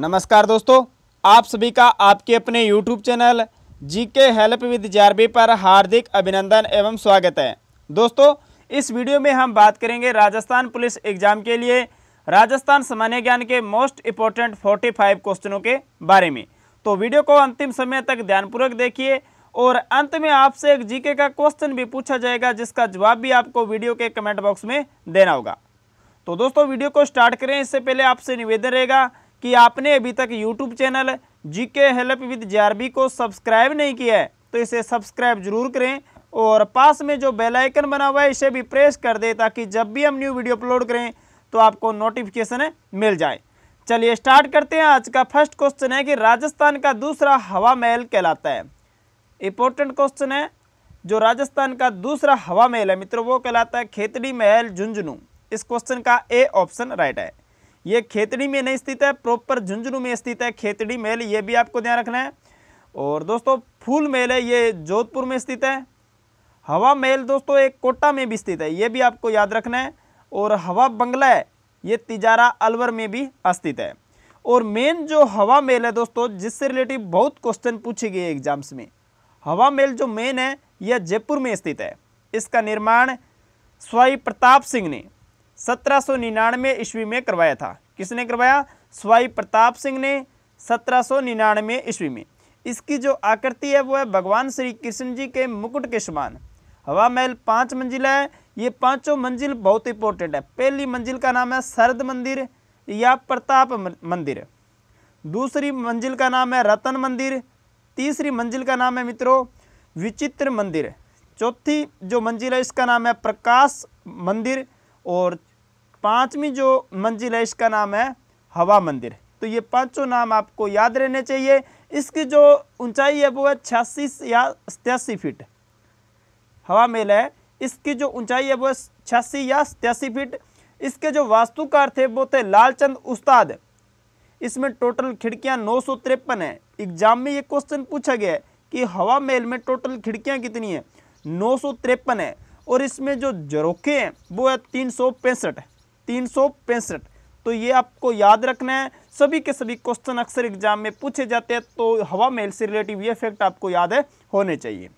नमस्कार दोस्तों आप सभी का आपके अपने YouTube चैनल जी के हेल्प विद जारबी पर हार्दिक अभिनंदन एवं स्वागत है दोस्तों इस वीडियो में हम बात करेंगे राजस्थान पुलिस एग्जाम के लिए राजस्थान सामान्य ज्ञान के मोस्ट इंपॉर्टेंट 45 क्वेश्चनों के बारे में तो वीडियो को अंतिम समय तक ध्यानपूर्वक देखिए और अंत में आपसे एक जीके का क्वेश्चन भी पूछा जाएगा जिसका जवाब भी आपको वीडियो के कमेंट बॉक्स में देना होगा तो दोस्तों वीडियो को स्टार्ट करें इससे पहले आपसे निवेदन रहेगा कि आपने अभी तक यूट्यूब चैनल जी के हेल्प विद जे को सब्सक्राइब नहीं किया है तो इसे सब्सक्राइब जरूर करें और पास में जो बेल आइकन बना हुआ है इसे भी प्रेस कर दें ताकि जब भी हम न्यू वीडियो अपलोड करें तो आपको नोटिफिकेशन मिल जाए चलिए स्टार्ट करते हैं आज का फर्स्ट क्वेश्चन है कि राजस्थान का दूसरा हवा महल कहलाता है इंपॉर्टेंट क्वेश्चन है जो राजस्थान का दूसरा हवा महल है मित्रों वो कहलाता है खेतड़ी महल झुंझुनू इस क्वेश्चन का ए ऑप्शन राइट है ये खेतड़ी में नहीं स्थित है प्रॉपर झुंझुनू में स्थित है खेतड़ी महल ये भी आपको ध्यान रखना है और दोस्तों फूल महल है ये जोधपुर में स्थित है हवा महल दोस्तों एक कोटा में भी स्थित है ये भी आपको याद रखना है और हवा बंगला है ये तिजारा अलवर में भी स्थित है और मेन जो हवा मेल है दोस्तों जिससे रिलेटिव बहुत क्वेश्चन पूछे गए एग्जाम्स में हवा मेल जो मेन है यह जयपुर में स्थित है इसका निर्माण स्वाई प्रताप सिंह ने सत्रह सौ निन्यानवे ईस्वी में करवाया था किसने करवाया स्वाई प्रताप सिंह ने सत्रह सौ निन्यानवे ईस्वी में इसकी जो आकृति है वो है भगवान श्री कृष्ण जी के मुकुट के समान हवा महल पाँच मंजिला है ये पाँचों मंजिल बहुत इंपॉर्टेंट है पहली मंजिल का नाम है शरद मंदिर या प्रताप मंदिर दूसरी मंजिल का नाम है रतन मंदिर तीसरी मंजिल का नाम है मित्रों विचित्र मंदिर चौथी जो मंजिल है इसका नाम है प्रकाश मंदिर और पांचवी जो मंजिल है इसका नाम है हवा मंदिर तो ये पांचों नाम आपको याद रहने चाहिए इसकी जो ऊंचाई है वो है छियासी या सतासी फीट हवा मेल है इसकी जो ऊंचाई है वो है छियासी या सतासी फीट इसके जो वास्तुकार थे वो थे लालचंद उस्ताद इसमें टोटल खिड़कियां नौ सौ तिरपन है एग्जाम में ये क्वेश्चन पूछा गया है कि हवा मेल में टोटल खिड़कियां कितनी है नौ सौ तिरपन है और इसमें जो जरोखे हैं वो है तीन सौ पैंसठ तीन तो ये आपको याद रखना है सभी के सभी क्वेश्चन अक्सर एग्जाम में पूछे जाते हैं तो हवा मेल से रिलेटिव ये फैक्ट आपको याद है होने चाहिए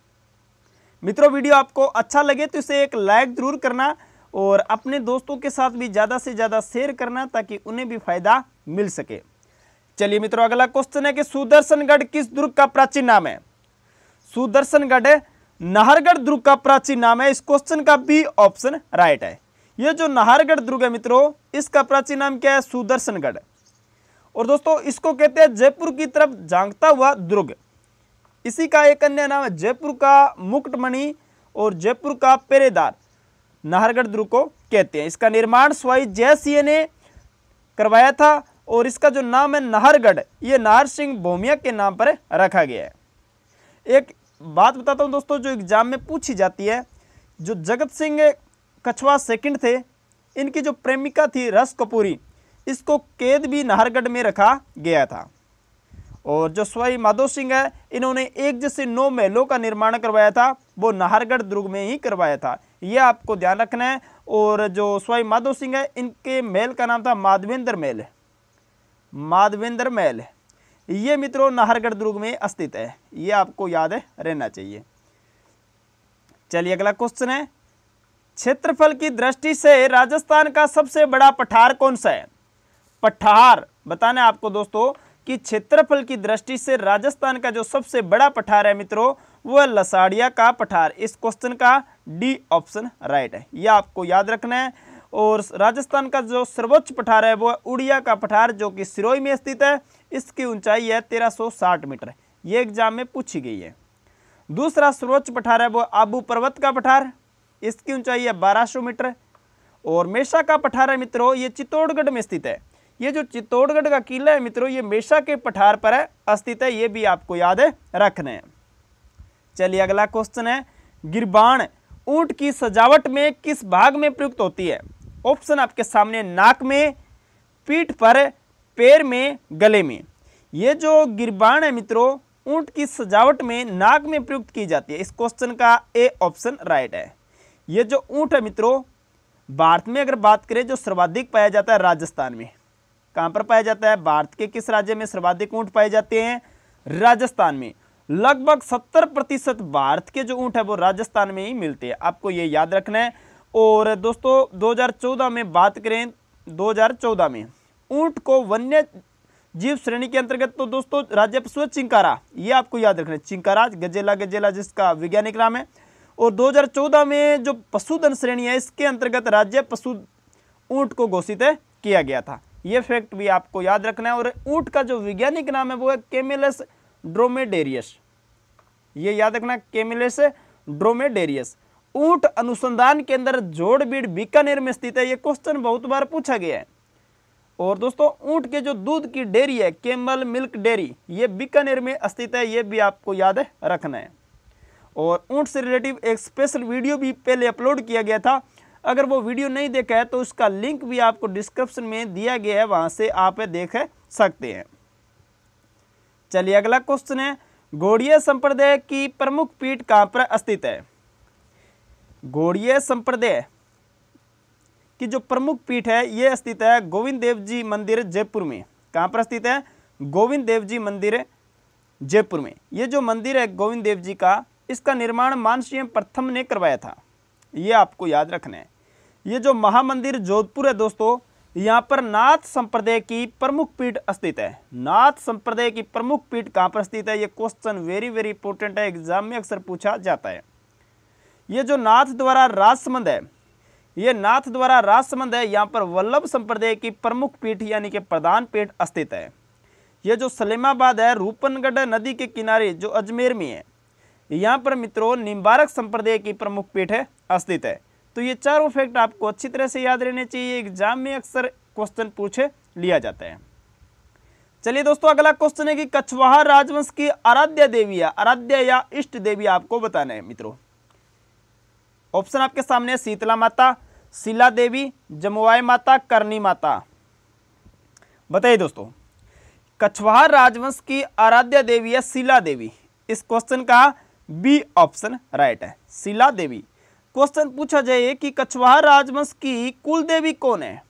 मित्रों वीडियो आपको अच्छा लगे तो इसे एक लाइक ज़रूर करना और अपने दोस्तों के साथ भी ज़्यादा से ज़्यादा शेयर करना ताकि उन्हें भी फायदा मिल सके चलिए मित्रों अगला क्वेश्चन है कि सुदर्शनगढ़ किस दुर्ग का प्राचीन नाम है सुदर्शनगढ़ नाहरगढ़ दुर्ग का प्राचीन नाम है इस क्वेश्चन का बी ऑप्शन राइट है ये जो नाहरगढ़ दुर्ग है मित्रों इसका प्राचीन नाम क्या है सुदर्शनगढ़ और दोस्तों इसको कहते हैं जयपुर की तरफ झांकता हुआ दुर्ग इसी का एक अन्य नाम है जयपुर का मुकुटमणि और जयपुर का पेरेदार नाहरगढ़ दुर्ग को कहते हैं इसका निर्माण स्वाई जय सिंह ने करवाया था और इसका जो नाम है नाहरगढ़ ये नाहर सिंह भोमिया के नाम पर रखा गया है एक बात बताता हूँ दोस्तों जो एग्जाम में पूछी जाती है जो जगत सिंह कछवा सेकंड थे इनकी जो प्रेमिका थी रस कपूरी इसको कैद भी नाहरगढ़ में रखा गया था और जो स्वाई माधो सिंह है इन्होंने एक जैसे नौ महलों का निर्माण करवाया था वो नाहरगढ़ दुर्ग में ही करवाया था ये आपको ध्यान रखना है और जो स्वाई माधो सिंह है इनके महल का नाम था माधवेंद्र महल माधवेंद्र महल ये मित्रों नाहरगढ़ दुर्ग में स्थित है ये आपको याद रहना चाहिए चलिए अगला क्वेश्चन है क्षेत्रफल की दृष्टि से राजस्थान का सबसे बड़ा पठार कौन सा है पठार बताने आपको दोस्तों कि क्षेत्रफल की दृष्टि से राजस्थान का जो सबसे बड़ा पठार है मित्रों वो है लसाड़िया का पठार इस क्वेश्चन का डी ऑप्शन राइट है यह आपको याद रखना है और राजस्थान का जो सर्वोच्च पठार है वो है उड़िया का पठार जो कि सिरोई में स्थित है इसकी ऊंचाई है 1360 मीटर ये एग्जाम में पूछी गई है दूसरा सर्वोच्च पठार है वो आबू पर्वत का पठार इसकी ऊंचाई है 1200 मीटर और मेषा का पठार है मित्रों ये चित्तौड़गढ़ में स्थित है ये जो चित्तौड़गढ़ का किला है मित्रों ये मेषा के पठार पर है स्थित है ये भी आपको याद है रखना है चलिए अगला क्वेश्चन है गिरबाण ऊंट की सजावट में किस भाग में प्रयुक्त होती है ऑप्शन आपके सामने नाक में पीठ पर पैर में गले में ये जो गिरबाण है मित्रों ऊंट की सजावट में नाक में प्रयुक्त की जाती है इस क्वेश्चन का ए ऑप्शन राइट है ये जो ऊंट है मित्रों भारत में अगर बात करें जो सर्वाधिक पाया जाता है राजस्थान में कहां पर पाया जाता है भारत के किस राज्य में सर्वाधिक ऊंट पाए जाते हैं राजस्थान में लगभग सत्तर प्रतिशत भारत के जो ऊंट है वो राजस्थान में ही मिलते हैं आपको ये याद रखना है और दोस्तों 2014 में बात करें 2014 में ऊंट को वन्य जीव श्रेणी के अंतर्गत तो दोस्तों राज्य पशु चिंकारा ये आपको याद रखना है चिंकारा गजेला गजेला जिसका वैज्ञानिक नाम है और 2014 में जो पशुधन श्रेणी है इसके अंतर्गत राज्य पशु ऊंट को घोषित किया गया था ये फैक्ट भी आपको याद रखना है और ऊंट का जो वैज्ञानिक नाम है वो है केमेलस ड्रोमेडेरियस ये याद रखना केमिलस ड्रोमेडेरियस ऊँट अनुसंधान के अंदर जोड़बीड़ बीकानेर में स्थित है ये क्वेश्चन बहुत बार पूछा गया है और दोस्तों ऊंट के जो दूध की डेयरी है केमल मिल्क डेयरी ये बीकानेर में स्थित है ये भी आपको याद रखना है और ऊँट से रिलेटिव एक स्पेशल वीडियो भी पहले अपलोड किया गया था अगर वो वीडियो नहीं देखा है तो उसका लिंक भी आपको डिस्क्रिप्शन में दिया गया है वहाँ से आप देख सकते हैं चलिए अगला क्वेश्चन है गौड़ीय संप्रदाय की प्रमुख पीठ कहाँ पर स्थित है गौड़ीय संप्रदाय की जो प्रमुख पीठ है ये स्थित है गोविंद देव जी मंदिर जयपुर में कहाँ पर स्थित है गोविंद देव जी मंदिर जयपुर में ये जो मंदिर है गोविंद देव जी का इसका निर्माण मानसिंह प्रथम ने करवाया था ये आपको याद रखना है ये जो महामंदिर जोधपुर है दोस्तों यहाँ पर नाथ संप्रदाय की प्रमुख पीठ स्थित है नाथ संप्रदाय की प्रमुख पीठ कहाँ पर स्थित है ये क्वेश्चन वेरी वेरी इंपॉर्टेंट है एग्जाम में अक्सर पूछा जाता है ये जो नाथ द्वारा राजसमंद है ये नाथ द्वारा राजसमंद है यहाँ पर वल्लभ संप्रदाय की प्रमुख पीठ यानी कि प्रधान पीठ स्थित है ये जो सलेमाबाद है रूपनगढ़ नदी के किनारे जो अजमेर में है यहाँ पर मित्रों निम्बारक संप्रदाय की प्रमुख पीठ है स्थित है तो ये चारों फैक्ट आपको अच्छी तरह से याद रहने चाहिए एग्जाम में अक्सर क्वेश्चन पूछे लिया जाता है चलिए दोस्तों अगला क्वेश्चन है कि कछवाहा राजवंश की आराध्य देवी या आराध्य या इष्ट देवी आपको बताना है मित्रों ऑप्शन आपके सामने शीतला माता शिला देवी जमुआई माता करनी माता बताइए दोस्तों कछवाहा राजवंश की आराध्य देवी है शिला देवी इस क्वेश्चन का बी ऑप्शन राइट है शिला देवी क्वेश्चन पूछा जाए कि कछवाहा राजवंश की कुल देवी कौन है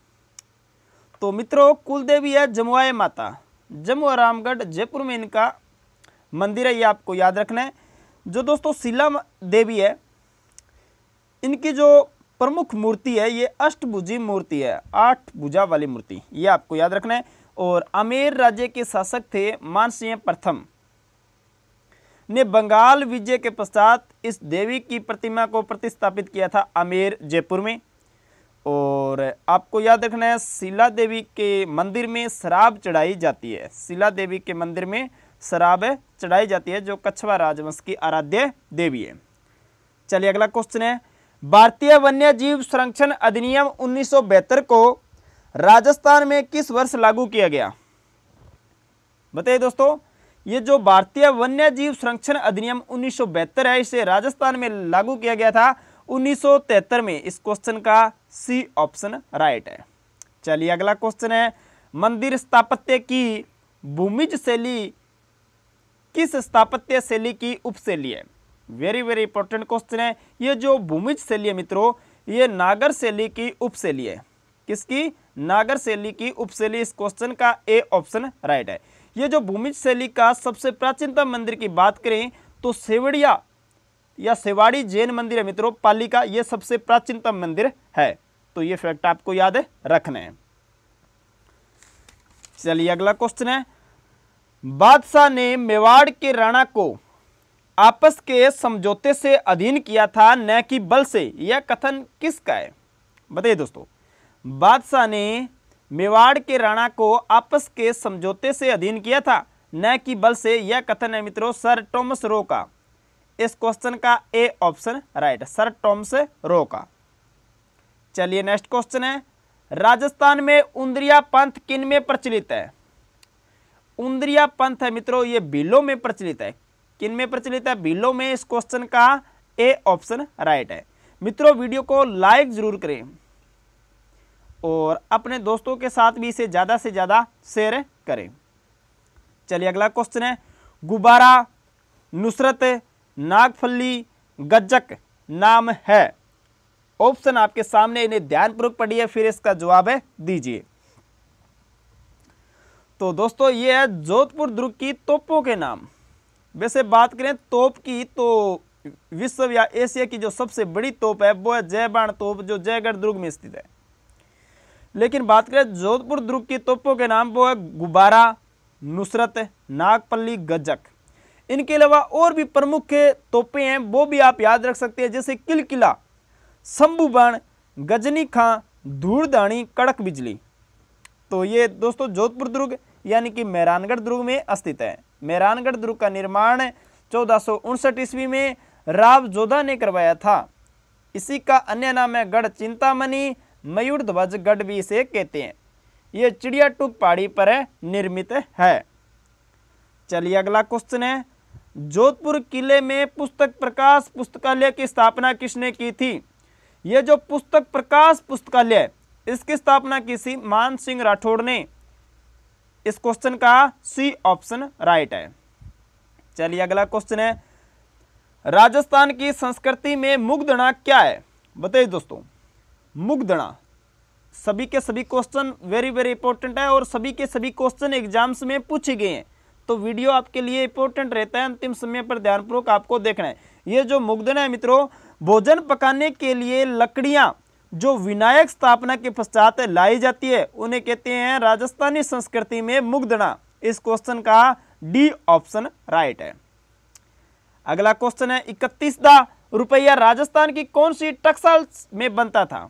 तो मित्रों कुल देवी है जमुआ माता जम्मू रामगढ़ जयपुर में इनका मंदिर है ये आपको याद रखना है जो दोस्तों शिला देवी है इनकी जो प्रमुख मूर्ति है ये अष्टभुजी मूर्ति है आठ भुजा वाली मूर्ति ये आपको याद रखना है और आमेर राज्य के शासक थे मानसिंह प्रथम ने बंगाल विजय के पश्चात इस देवी की प्रतिमा को प्रतिस्थापित किया था आमेर जयपुर में और आपको याद रखना है शिला देवी के मंदिर में शराब चढ़ाई जाती है शिला देवी के मंदिर में शराब चढ़ाई जाती है जो कछवा राजवंश की आराध्य देवी है चलिए अगला क्वेश्चन है भारतीय वन्य जीव संरक्षण अधिनियम उन्नीस को राजस्थान में किस वर्ष लागू किया गया बताइए दोस्तों ये जो भारतीय वन्य जीव संरक्षण अधिनियम उन्नीस है इसे राजस्थान में लागू किया गया था उन्नीस में इस क्वेश्चन का सी ऑप्शन राइट है चलिए अगला क्वेश्चन है मंदिर स्थापत्य की भूमिज शैली किस स्थापत्य शैली की उपशैली है वेरी वेरी इंपॉर्टेंट क्वेश्चन है ये जो भूमिज शैली है मित्रों ये नागर शैली की उपशैली है किसकी नागर शैली की उपशैली इस क्वेश्चन का ए ऑप्शन राइट है ये जो भूमिज शैली का सबसे प्राचीनतम मंदिर की बात करें तो सेवड़िया या सेवाड़ी जैन मंदिर है मित्रों पाली का ये सबसे प्राचीनतम मंदिर है तो ये फैक्ट आपको याद है चलिए अगला क्वेश्चन है बादशाह ने मेवाड़ के राणा को आपस के समझौते से अधीन किया था न कि बल से यह कथन किसका है बताइए दोस्तों बादशाह ने मेवाड़ के राणा को आपस के समझौते से अधीन किया था न कि बल से यह कथन है मित्रों सर टॉमस रो का इस क्वेश्चन का A option right sir Thomas Roe का चलिए नेक्स्ट क्वेश्चन है राजस्थान में उन्द्रिया पंथ किन में प्रचलित है उन्द्रिया पंथ है मित्रों ये भीलों में प्रचलित है किन में प्रचलित है भीलों में इस क्वेश्चन का ए ऑप्शन राइट है मित्रों वीडियो को लाइक जरूर करें और अपने दोस्तों के साथ भी इसे ज़्यादा से ज़्यादा शेयर करें चलिए अगला क्वेश्चन है गुब्बारा नुसरत नागफली गजक नाम है ऑप्शन आपके सामने इन्हें ध्यानपूर्वक पढ़िए फिर इसका जवाब है दीजिए तो दोस्तों ये है जोधपुर दुर्ग की तोपों के नाम वैसे बात करें तोप की तो विश्व या एशिया की जो सबसे बड़ी तोप है वो है जयबाण तोप जो जयगढ़ दुर्ग में स्थित है लेकिन बात करें जोधपुर दुर्ग की तोपों के नाम वो है गुब्बारा नुसरत नागपल्ली गजक इनके अलावा और भी प्रमुख तोपे हैं वो भी आप याद रख सकते हैं जैसे किल किला शंभुबाण गजनी खां धूड़धानी कड़क बिजली तो ये दोस्तों जोधपुर दुर्ग यानी कि मेहरानगढ़ दुर्ग में स्थित है मेहरानगढ़ दुर्ग का निर्माण चौदह ईस्वी में राव जोधा ने करवाया था इसी का अन्य नाम है गढ़ चिंतामणि मयूर ध्वज गढ़ भी इसे कहते हैं ये चिड़िया टूक पहाड़ी पर निर्मित है चलिए अगला क्वेश्चन है जोधपुर किले में पुस्तक प्रकाश पुस्तकालय की स्थापना किसने की थी ये जो पुस्तक प्रकाश पुस्तकालय इसकी स्थापना की थी मान सिंह राठौड़ ने इस क्वेश्चन का सी ऑप्शन राइट है चलिए अगला क्वेश्चन है राजस्थान की संस्कृति में मुग्धना क्या है बताइए दोस्तों मुग्धणा सभी के सभी क्वेश्चन वेरी वेरी इंपॉर्टेंट है और सभी के सभी क्वेश्चन एग्जाम्स में पूछे गए हैं तो वीडियो आपके लिए इंपॉर्टेंट रहता है अंतिम समय पर ध्यानपूर्वक आपको देखना है ये जो मुग्धन है मित्रों भोजन पकाने के लिए लकड़ियाँ जो विनायक स्थापना के पश्चात लाई जाती है उन्हें कहते हैं राजस्थानी संस्कृति में मुग्धना इस क्वेश्चन का डी ऑप्शन राइट है अगला क्वेश्चन है इकतीस दा रुपया राजस्थान की कौन सी टक्साल में बनता था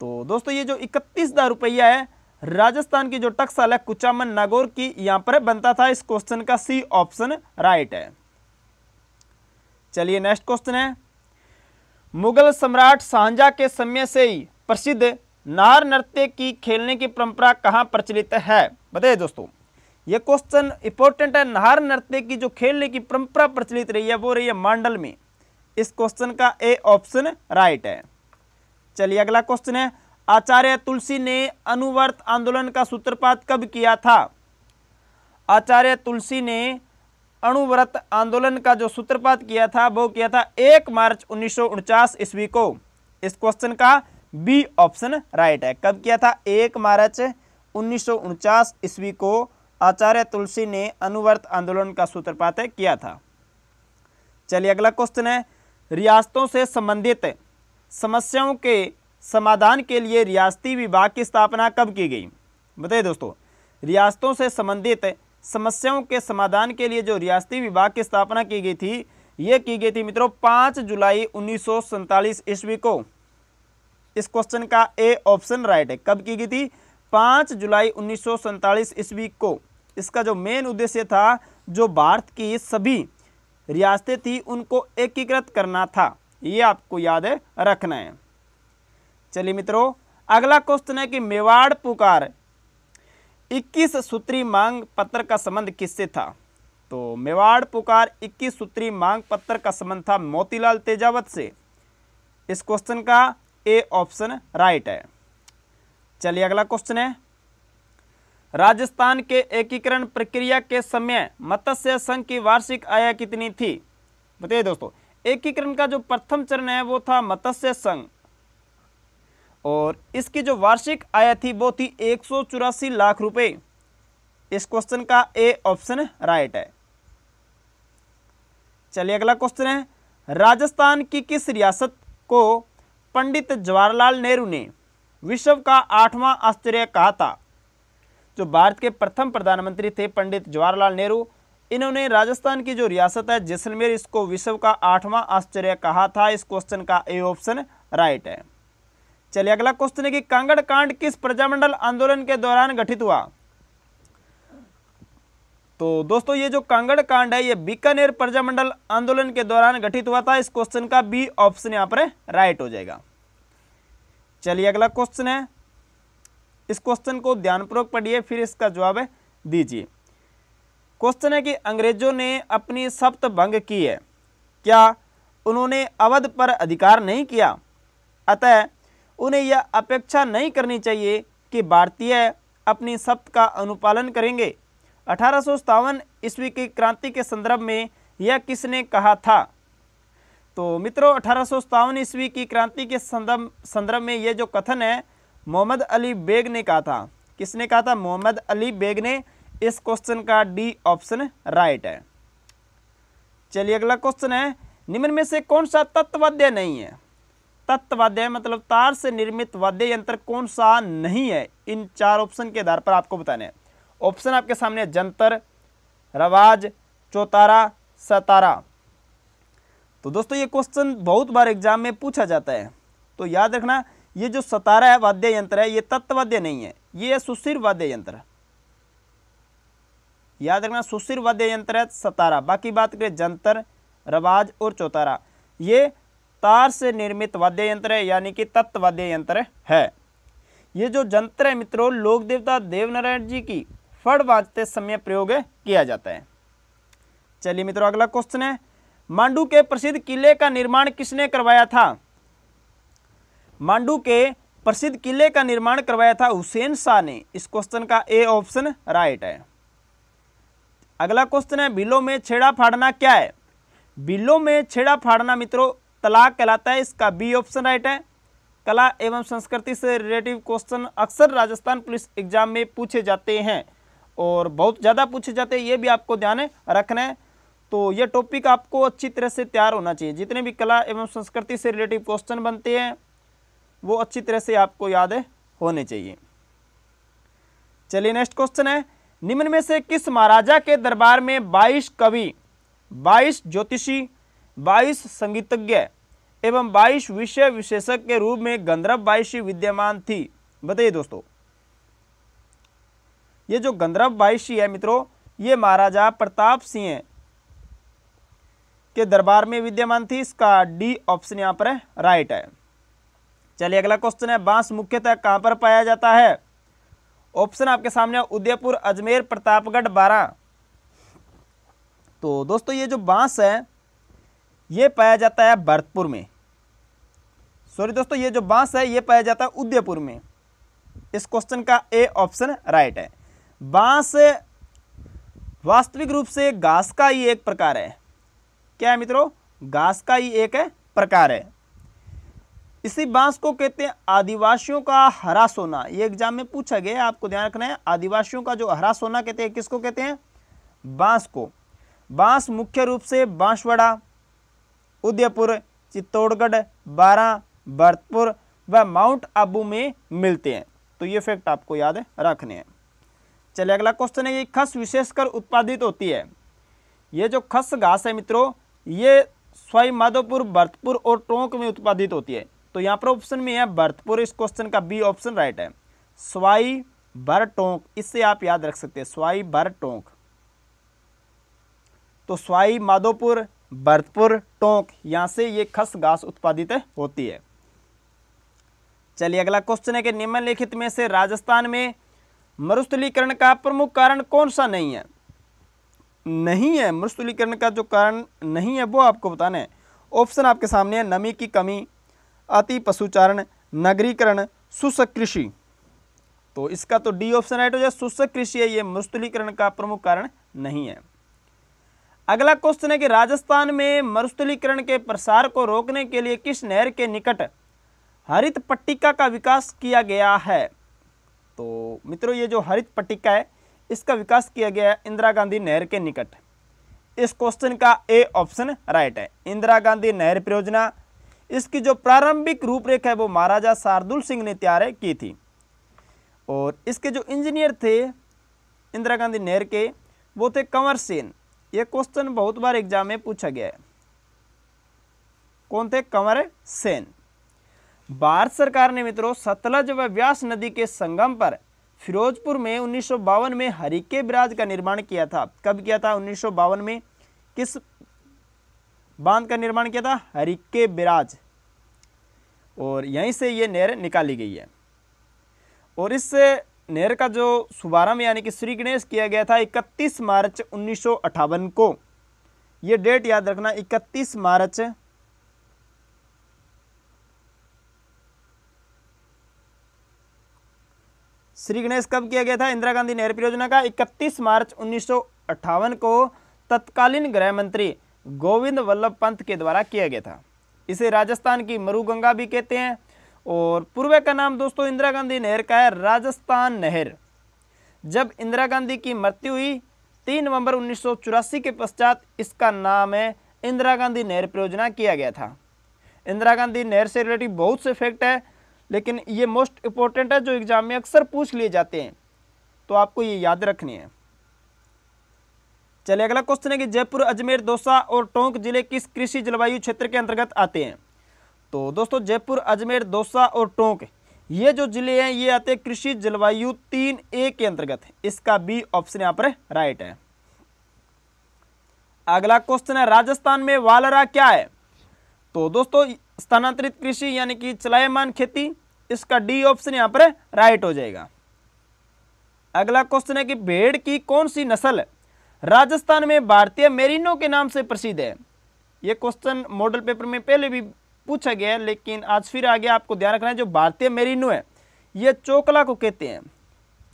तो दोस्तों ये जो इकतीस हज़ार रुपया है राजस्थान की जो टक्साल है कुचामन नागौर की यहां पर बनता था इस क्वेश्चन का सी ऑप्शन राइट है चलिए नेक्स्ट क्वेश्चन है मुगल सम्राट सांझा के समय से ही प्रसिद्ध नार नृत्य की खेलने की परंपरा कहाँ प्रचलित है बताइए दोस्तों ये क्वेश्चन इंपॉर्टेंट है नार नृत्य की जो खेलने की परंपरा प्रचलित रही है वो रही है मांडल में इस क्वेश्चन का ए ऑप्शन राइट है चलिए अगला क्वेश्चन है आचार्य तुलसी ने अनुवर्त आंदोलन का सूत्रपात कब किया था आचार्य तुलसी ने अणुव्रत आंदोलन का जो सूत्रपात किया था वो किया था एक मार्च उन्नीस ईस्वी को इस क्वेश्चन का बी ऑप्शन राइट है कब किया था एक मार्च उन्नीस ईस्वी को आचार्य तुलसी ने अनुवर्त आंदोलन का सूत्रपात किया था चलिए अगला क्वेश्चन है रियासतों से संबंधित समस्याओं के समाधान के लिए रियासती विभाग की स्थापना कब की गई बताइए दोस्तों रियासतों से संबंधित समस्याओं के समाधान के लिए जो रियासती विभाग की स्थापना की गई थी ये की गई थी मित्रों पाँच जुलाई उन्नीस ईस्वी को इस क्वेश्चन का ए ऑप्शन राइट है कब की गई थी पाँच जुलाई उन्नीस ईस्वी को इसका जो मेन उद्देश्य था जो भारत की सभी रियासतें थी उनको एकीकृत करना था ये आपको याद है रखना है चलिए मित्रों अगला क्वेश्चन है कि मेवाड़ पुकार 21 सूत्री मांग पत्र का संबंध किससे था तो मेवाड़ पुकार 21 सूत्री मांग पत्र का संबंध था मोतीलाल तेजावत से इस क्वेश्चन का ए ऑप्शन राइट है चलिए अगला क्वेश्चन है राजस्थान के एकीकरण प्रक्रिया के समय मत्स्य संघ की वार्षिक आय कितनी थी बताइए दोस्तों एकीकरण का जो प्रथम चरण है वो था मत्स्य संघ और इसकी जो वार्षिक आय थी वो थी एक लाख रुपए इस क्वेश्चन का ए ऑप्शन राइट है चलिए अगला क्वेश्चन है राजस्थान की किस रियासत को पंडित जवाहरलाल नेहरू ने विश्व का आठवां आश्चर्य कहा था जो भारत के प्रथम प्रधानमंत्री थे पंडित जवाहरलाल नेहरू इन्होंने राजस्थान की जो रियासत है जैसलमेर इसको विश्व का आठवां आश्चर्य कहा था इस क्वेश्चन का ए ऑप्शन राइट है चलिए अगला क्वेश्चन है कि कांगड़ कांड किस प्रजामंडल आंदोलन के दौरान गठित हुआ तो दोस्तों ये जो कांगड़ कांड है ये बीकानेर प्रजामंडल आंदोलन के दौरान गठित हुआ था इस क्वेश्चन का बी ऑप्शन यहां पर राइट हो जाएगा चलिए अगला क्वेश्चन है इस क्वेश्चन को ध्यानपूर्वक पढ़िए फिर इसका जवाब दीजिए क्वेश्चन है कि अंग्रेजों ने अपनी सप्त भंग की है क्या उन्होंने अवध पर अधिकार नहीं किया अतः उन्हें यह अपेक्षा नहीं करनी चाहिए कि भारतीय अपनी सप्त का अनुपालन करेंगे अठारह ईस्वी की क्रांति के संदर्भ में यह किसने कहा था तो मित्रों अठारह ईस्वी की क्रांति के संदर्भ संदर्भ में यह जो कथन है मोहम्मद अली बेग ने कहा था किसने कहा था मोहम्मद अली बेग ने इस क्वेश्चन का डी ऑप्शन राइट है चलिए अगला क्वेश्चन है निम्न में से कौन सा तत्ववाद्य नहीं है तत्ववाद्य मतलब तार से निर्मित वाद्य यंत्र कौन सा नहीं है इन चार ऑप्शन के आधार पर आपको बताने ऑप्शन आपके सामने जंतर रवाज चौतारा सतारा तो दोस्तों ये क्वेश्चन बहुत बार एग्जाम में पूछा जाता है तो याद रखना ये जो सतारा है वाद्य यंत्र है ये तत्ववाद्य नहीं है ये सुशीर वाद्य यंत्र याद रखना सुशीर वाद्य यंत्र है सतारा बाकी बात करें जंतर रवाज और चौतारा ये तार से निर्मित वाद्य यंत्र है यानी कि तत्व वाद्य यंत्र है ये जो जंत्र है मित्रों लोक देवता देवनारायण जी की फड़ बांजते समय प्रयोग किया जाता है चलिए मित्रों अगला क्वेश्चन है मांडू के प्रसिद्ध किले का निर्माण किसने करवाया था मांडू के प्रसिद्ध किले का निर्माण करवाया था हुसैन शाह ने इस क्वेश्चन का ए ऑप्शन राइट है अगला क्वेश्चन है बिलों में छेड़ा फाड़ना क्या है बिलो में छेड़ा फाड़ना मित्रों तलाक कहलाता है इसका बी ऑप्शन राइट है कला एवं संस्कृति से रिलेटिव क्वेश्चन अक्सर राजस्थान पुलिस एग्जाम में पूछे जाते हैं और बहुत ज़्यादा पूछे जाते हैं ये भी आपको ध्यान रखना है तो ये टॉपिक आपको अच्छी तरह से तैयार होना चाहिए जितने भी कला एवं संस्कृति से रिलेटिव क्वेश्चन बनते हैं वो अच्छी तरह से आपको याद होने चाहिए चलिए नेक्स्ट क्वेश्चन है निम्न में से किस महाराजा के दरबार में 22 कवि 22 ज्योतिषी 22 संगीतज्ञ एवं 22 विषय विशेषक के रूप में गंधर्व बाईशी विद्यमान थी बताइए दोस्तों ये जो गंधर्व बाईशी है मित्रों ये महाराजा प्रताप सिंह के दरबार में विद्यमान थी इसका डी ऑप्शन यहां पर राइट है चलिए अगला क्वेश्चन है बांस मुख्यतः कहां पर पाया जाता है ऑप्शन आपके सामने उदयपुर अजमेर प्रतापगढ़ बारह तो दोस्तों ये जो बांस है ये पाया जाता है भरतपुर में सॉरी दोस्तों ये जो बांस है ये पाया जाता है उदयपुर में इस क्वेश्चन का ए ऑप्शन राइट है बांस वास्तविक रूप से घास का ही एक प्रकार है क्या है मित्रों घास का ही एक है प्रकार है इसी बांस को कहते हैं आदिवासियों का हरा सोना ये एग्जाम में पूछा गया आपको ध्यान रखना है आदिवासियों का जो हरा सोना कहते हैं किसको कहते हैं बांस को बांस मुख्य रूप से बांसवाड़ा उदयपुर चित्तौड़गढ़ बारा भरतपुर व माउंट आबू में मिलते हैं तो ये फैक्ट आपको याद रखने हैं चलिए अगला क्वेश्चन है ये खस विशेषकर उत्पादित होती है ये जो खस घास है मित्रों ये स्वाई माधोपुर भरतपुर और टोंक में उत्पादित होती है तो यहाँ पर ऑप्शन में है भरतपुर इस क्वेश्चन का बी ऑप्शन राइट है स्वाई भर टोंक इससे आप याद रख सकते हैं स्वाई भर टोंक तो स्वाई माधोपुर भरतपुर टोंक यहाँ से ये खस घास उत्पादित होती है चलिए अगला क्वेश्चन है कि निम्नलिखित में से राजस्थान में मरुस्थलीकरण का प्रमुख कारण कौन सा नहीं है नहीं है मरुस्थलीकरण का जो कारण नहीं है वो आपको बताना है ऑप्शन आपके सामने है नमी की कमी अति पशुचारण नगरीकरण शुष्क कृषि तो इसका तो डी ऑप्शन राइट हो जाए शुष्क कृषि है ये मरुस्थलीकरण का प्रमुख कारण नहीं है अगला क्वेश्चन है कि राजस्थान में मरुस्थलीकरण के प्रसार को रोकने के लिए किस नहर के निकट हरित पट्टिका का विकास किया गया है तो मित्रों ये जो हरित पट्टिका है इसका विकास किया गया है इंदिरा गांधी नहर के निकट इस क्वेश्चन का ए ऑप्शन राइट है इंदिरा गांधी नहर परियोजना इसकी जो प्रारंभिक रूपरेखा है वो महाराजा शार्दुल सिंह ने तैयार की थी और इसके जो इंजीनियर थे इंदिरा गांधी नेहरू के वो थे कंवर सेन ये क्वेश्चन बहुत बार एग्जाम में पूछा गया है कौन थे कंवर सेन भारत सरकार ने मित्रों सतलज व व्यास नदी के संगम पर फिरोजपुर में उन्नीस में हरिके ब्राज का निर्माण किया था कब किया था उन्नीस में किस बांध का निर्माण किया था हरिके बिराज और यहीं से ये नहर निकाली गई है और इस नहर का जो शुभारंभ यानी कि श्री गणेश किया गया था 31 मार्च उन्नीस को ये डेट याद रखना 31 मार्च श्री गणेश कब किया गया था इंदिरा गांधी नहर परियोजना का 31 मार्च उन्नीस को तत्कालीन गृह मंत्री गोविंद वल्लभ पंत के द्वारा किया गया था इसे राजस्थान की मरुगंगा भी कहते हैं और पूर्व का नाम दोस्तों इंदिरा गांधी नहर का है राजस्थान नहर जब इंदिरा गांधी की मृत्यु हुई तीन नवंबर उन्नीस के पश्चात इसका नाम है इंदिरा गांधी नहर परियोजना किया गया था इंदिरा गांधी नहर से रिलेटेड बहुत से फैक्ट है लेकिन ये मोस्ट इम्पोर्टेंट है जो एग्जाम में अक्सर पूछ लिए जाते हैं तो आपको ये याद रखनी है चलिए अगला क्वेश्चन है कि जयपुर अजमेर दौसा और टोंक जिले किस कृषि जलवायु क्षेत्र के अंतर्गत आते हैं तो दोस्तों जयपुर अजमेर दौसा और टोंक ये जो जिले हैं ये आते हैं कृषि जलवायु तीन ए के अंतर्गत इसका बी ऑप्शन यहाँ पर राइट है अगला क्वेश्चन है राजस्थान में वालरा क्या है तो दोस्तों स्थानांतरित कृषि यानी कि चलायमान खेती इसका डी ऑप्शन यहाँ पर राइट हो जाएगा अगला क्वेश्चन है कि भेड़ की कौन सी नस्ल राजस्थान में भारतीय मेरिनो के नाम से प्रसिद्ध है ये क्वेश्चन मॉडल पेपर में पहले भी पूछा गया है लेकिन आज फिर आगे आपको ध्यान रखना है जो भारतीय मेरिनो है ये चोकला को कहते हैं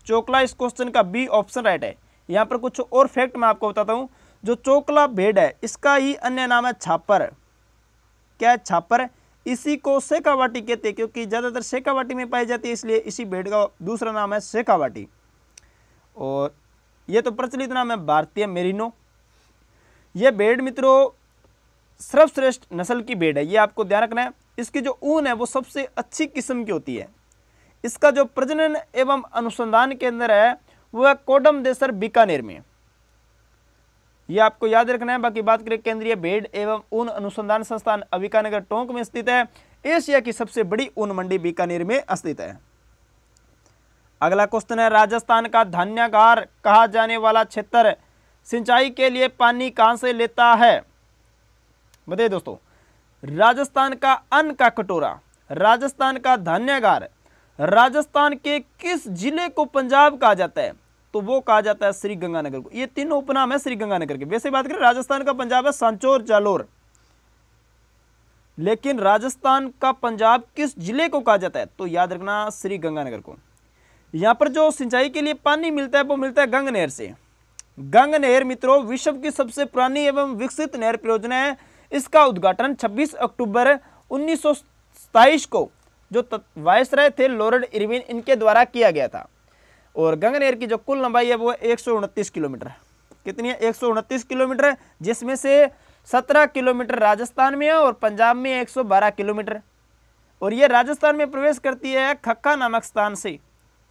चोकला इस क्वेश्चन का बी ऑप्शन राइट है यहाँ पर कुछ और फैक्ट मैं आपको बताता हूँ जो चोकला भेड़ है इसका ही अन्य नाम है छापर क्या है छापर इसी को सेकावाटी कहते हैं क्योंकि ज़्यादातर सेकावाटी में पाई जाती है इसलिए इसी भेड़ का दूसरा नाम है सेकावाटी और ये तो प्रचलित नाम है भारतीय मेरिनो ये भेड़ मित्रों सर्वश्रेष्ठ नस्ल की भेड़ है ये आपको ध्यान रखना है इसकी जो ऊन है वो सबसे अच्छी किस्म की होती है इसका जो प्रजनन एवं अनुसंधान केंद्र है वह कोडम देसर बीकानेर में ये आपको याद रखना है बाकी बात करें केंद्रीय भेड़ एवं ऊन अनुसंधान संस्थान अविकानगर टोंक में स्थित है एशिया की सबसे बड़ी ऊन मंडी बीकानेर में स्थित है अगला क्वेश्चन है राजस्थान का धान्यागार कहा जाने वाला क्षेत्र सिंचाई के लिए पानी कहां से लेता है बताइए दोस्तों राजस्थान का अन्न का कटोरा राजस्थान का धान्यागार राजस्थान के किस जिले को पंजाब कहा जाता है तो वो कहा जाता है श्री गंगानगर को ये तीन उपनाम है श्री गंगानगर के वैसे बात करें राजस्थान का पंजाब है सांचोर जालोर लेकिन राजस्थान का पंजाब किस जिले को कहा जाता है तो याद रखना श्री गंगानगर को यहाँ पर जो सिंचाई के लिए पानी मिलता है वो मिलता है गंग नहर से गंग नहर मित्रों विश्व की सबसे पुरानी एवं विकसित नहर परियोजना है इसका उद्घाटन 26 अक्टूबर उन्नीस को जो वायसराय थे लॉरेड इरविन इनके द्वारा किया गया था और गंग नहर की जो कुल लंबाई है वो एक किलोमीटर कितनी है एक किलोमीटर है जिसमें से 17 किलोमीटर राजस्थान में है और पंजाब में 112 किलोमीटर और ये राजस्थान में प्रवेश करती है खक्का नामक स्थान से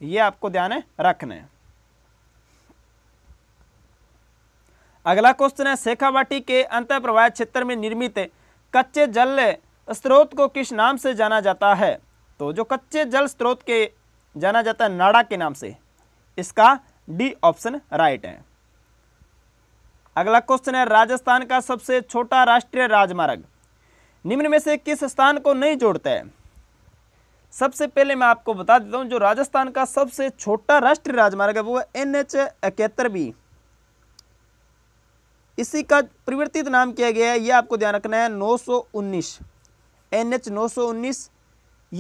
ये आपको ध्यान रखना है अगला क्वेश्चन है शेखावाटी के अंत प्रवाह क्षेत्र में निर्मित कच्चे जल स्रोत को किस नाम से जाना जाता है तो जो कच्चे जल स्रोत के जाना जाता है नाड़ा के नाम से इसका डी ऑप्शन राइट है अगला क्वेश्चन है राजस्थान का सबसे छोटा राष्ट्रीय राजमार्ग निम्न में से किस स्थान को नहीं जोड़ता है सबसे पहले मैं आपको बता देता हूँ जो राजस्थान का सबसे छोटा राष्ट्रीय राजमार्ग है वो है एन एच इकहत्तर बी इसी का परिवर्तित नाम किया गया है ये आपको ध्यान रखना है 919 एनएच उन्नीस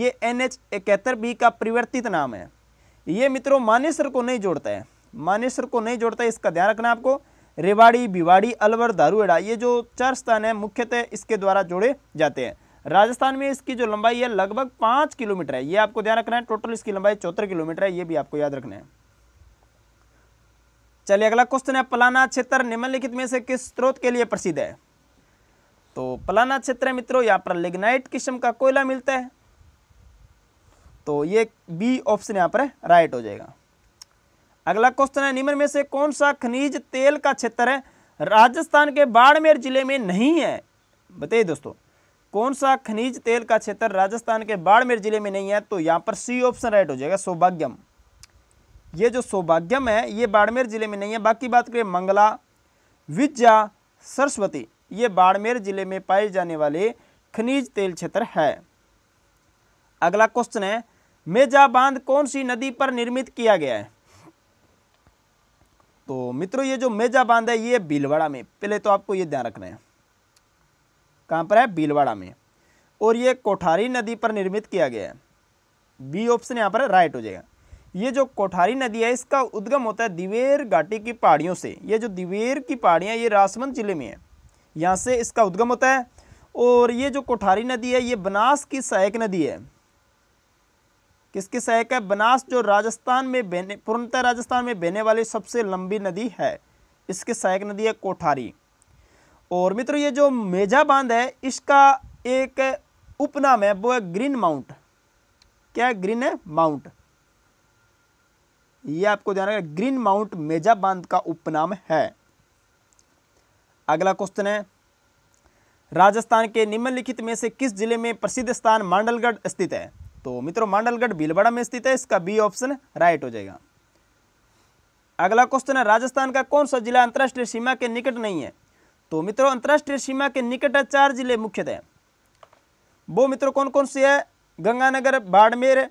ये एन एच इकहत्तर बी का परिवर्तित नाम है ये मित्रों मानेसर को नहीं जोड़ता है मानेसर को नहीं जोड़ता है इसका ध्यान रखना आपको रेवाड़ी भिवाड़ी अलवर दारूएड़ा ये जो चार स्थान है मुख्यतः इसके द्वारा जोड़े जाते हैं राजस्थान में इसकी जो लंबाई है लगभग पांच किलोमीटर है ये आपको ध्यान रखना है टोटल इसकी लंबाई चौहत्तर किलोमीटर है ये भी आपको याद रखना है चलिए अगला क्वेश्चन है पलाना क्षेत्र निम्नलिखित में से किस स्रोत के लिए प्रसिद्ध है तो पलाना क्षेत्र है मित्रों यहाँ पर लिग्नाइट किस्म का कोयला मिलता है तो ये बी ऑप्शन यहाँ पर राइट हो जाएगा अगला क्वेश्चन है निम्न में से कौन सा खनिज तेल का क्षेत्र है राजस्थान के बाड़मेर जिले में नहीं है बताइए दोस्तों कौन सा खनिज तेल का क्षेत्र राजस्थान के बाड़मेर जिले में नहीं है तो यहाँ पर सी ऑप्शन राइट हो जाएगा सौभाग्यम ये जो सौभाग्यम है ये बाड़मेर जिले में नहीं है बाकी बात करें मंगला विज्जा सरस्वती ये बाड़मेर जिले में पाए जाने वाले खनिज तेल क्षेत्र है अगला क्वेश्चन है मेजा बांध कौन सी नदी पर निर्मित किया गया है तो मित्रों ये जो मेजा बांध है ये भीलवाड़ा में पहले तो आपको ये ध्यान रखना है कहाँ पर है बीलवाड़ा में और ये कोठारी नदी पर निर्मित किया गया है बी ऑप्शन यहाँ पर राइट हो जाएगा ये जो कोठारी नदी है इसका उद्गम होता है दिवेर घाटी की पहाड़ियों से ये जो दिवेर की पहाड़ियाँ ये राजसमंद जिले में है यहाँ से इसका उद्गम होता है और ये जो कोठारी नदी है ये बनास की सहायक नदी है किसकी सहायक है बनास जो राजस्थान में बहने पूर्णतः राजस्थान में बहने वाली सबसे लंबी नदी है इसकी सहायक नदी है कोठारी और मित्रों ये जो मेजा बांध है इसका एक उपनाम है वो है ग्रीन माउंट क्या है ग्रीन है माउंट ये आपको ध्यान रखना ग्रीन माउंट मेजा बांध का उपनाम है अगला क्वेश्चन है राजस्थान के निम्नलिखित में से किस जिले में प्रसिद्ध स्थान मांडलगढ़ स्थित है तो मित्रों मांडलगढ़ भीलवाड़ा में स्थित है इसका बी ऑप्शन राइट हो जाएगा अगला क्वेश्चन है राजस्थान का कौन सा जिला अंतर्राष्ट्रीय सीमा के निकट नहीं है तो मित्रों अंतर्राष्ट्रीय सीमा के निकट चार जिले मुख्यतः वो मित्रों कौन कौन से है गंगानगर बाड़मेर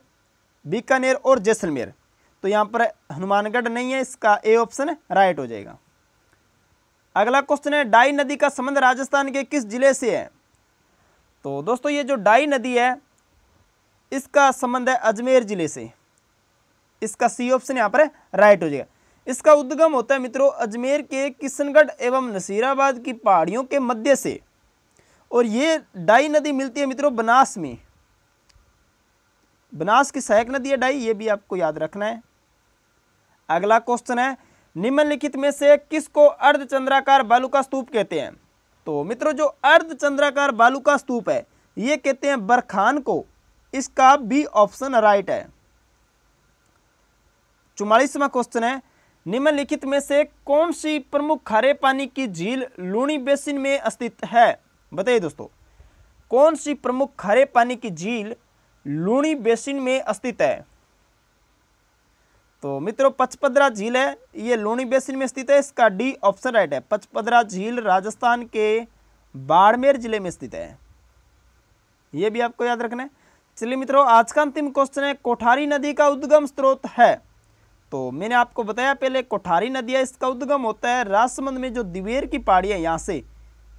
बीकानेर और जैसलमेर तो यहाँ पर हनुमानगढ़ नहीं है इसका ए ऑप्शन राइट हो जाएगा अगला क्वेश्चन है डाई नदी का संबंध राजस्थान के किस जिले से है तो दोस्तों ये जो डाई नदी है इसका संबंध है अजमेर जिले से इसका सी ऑप्शन यहाँ पर राइट हो जाएगा इसका उद्गम होता है मित्रों अजमेर के किशनगढ़ एवं नसीराबाद की पहाड़ियों के मध्य से और ये डाई नदी मिलती है मित्रों बनास में बनास की सहायक नदी है डाई ये भी आपको याद रखना है अगला क्वेश्चन है निम्नलिखित में से किसको अर्धचंद्राकार बालू का स्तूप कहते हैं तो मित्रों जो अर्धचंद्राकार बालू का स्तूप है ये कहते हैं बरखान को इसका बी ऑप्शन राइट है चौवालीसवा क्वेश्चन है निम्नलिखित में से कौन सी प्रमुख खारे पानी की झील लूणी बेसिन में स्थित है बताइए दोस्तों कौन सी प्रमुख खारे पानी की झील लूणी बेसिन में स्थित है तो मित्रों पचपदरा झील है ये लूणी बेसिन में स्थित है इसका डी ऑप्शन राइट है पचपदरा झील राजस्थान के बाड़मेर जिले में स्थित है ये भी आपको याद रखना है चलिए मित्रों आज का अंतिम क्वेश्चन है कोठारी नदी का उद्गम स्रोत है तो मैंने आपको बताया पहले कोठारी नदिया इसका उद्गम होता है राजसमंद में जो दिवेर की पहाड़ी है यहाँ से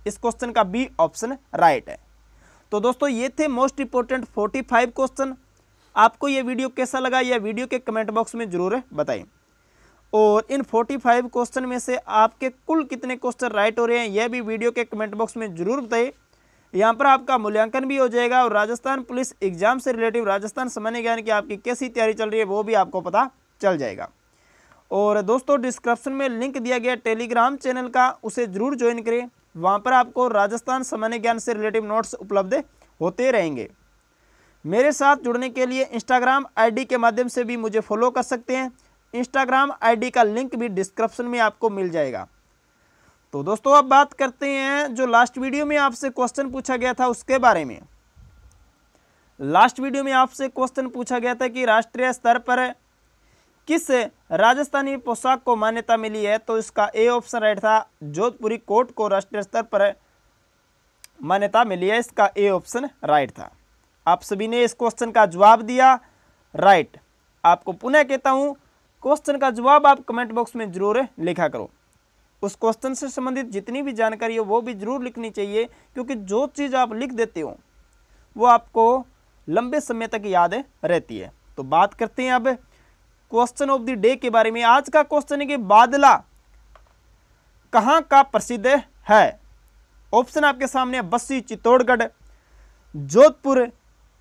इस क्वेश्चन का बी ऑप्शन राइट है तो दोस्तों ये थे मोस्ट इंपोर्टेंट 45 क्वेश्चन आपको ये वीडियो कैसा लगा यह वीडियो के कमेंट बॉक्स में ज़रूर बताएं और इन 45 क्वेश्चन में से आपके कुल कितने क्वेश्चन राइट हो रहे हैं यह भी वीडियो के कमेंट बॉक्स में ज़रूर बताएं यहाँ पर आपका मूल्यांकन भी हो जाएगा और राजस्थान पुलिस एग्जाम से रिलेटिव राजस्थान सामान्य ज्ञान की आपकी कैसी तैयारी चल रही है वो भी आपको पता चल जाएगा और दोस्तों डिस्क्रिप्शन में लिंक दिया गया टेलीग्राम चैनल का उसे ज़रूर ज्वाइन करें वहाँ पर आपको राजस्थान सामान्य ज्ञान से रिलेटिव नोट्स उपलब्ध होते रहेंगे मेरे साथ जुड़ने के लिए इंस्टाग्राम आईडी के माध्यम से भी मुझे फॉलो कर सकते हैं इंस्टाग्राम आईडी का लिंक भी डिस्क्रिप्शन में आपको मिल जाएगा तो दोस्तों अब बात करते हैं जो लास्ट वीडियो में आपसे क्वेश्चन पूछा गया था उसके बारे में लास्ट वीडियो में आपसे क्वेश्चन पूछा गया था कि राष्ट्रीय स्तर पर किस राजस्थानी पोशाक को मान्यता मिली है तो इसका ए ऑप्शन राइट था जोधपुरी कोट को राष्ट्रीय स्तर पर मान्यता मिली है इसका ए ऑप्शन राइट था आप सभी ने इस क्वेश्चन का जवाब दिया राइट आपको पुनः कहता हूं क्वेश्चन का जवाब आप कमेंट बॉक्स में जरूर लिखा करो उस क्वेश्चन से संबंधित जितनी भी जानकारी है वो भी जरूर लिखनी चाहिए क्योंकि जो चीज़ आप लिख देते हो वो आपको लंबे समय तक याद रहती है तो बात करते हैं अब क्वेश्चन ऑफ द डे के बारे में आज का क्वेश्चन है कि बादला कहाँ का प्रसिद्ध है ऑप्शन आपके सामने बस्सी चित्तौड़गढ़ जोधपुर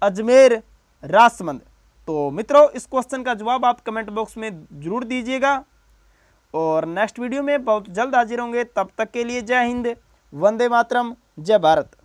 अजमेर राजसमंद तो मित्रों इस क्वेश्चन का जवाब आप कमेंट बॉक्स में जरूर दीजिएगा और नेक्स्ट वीडियो में बहुत जल्द हाजिर होंगे तब तक के लिए जय हिंद वंदे मातरम जय भारत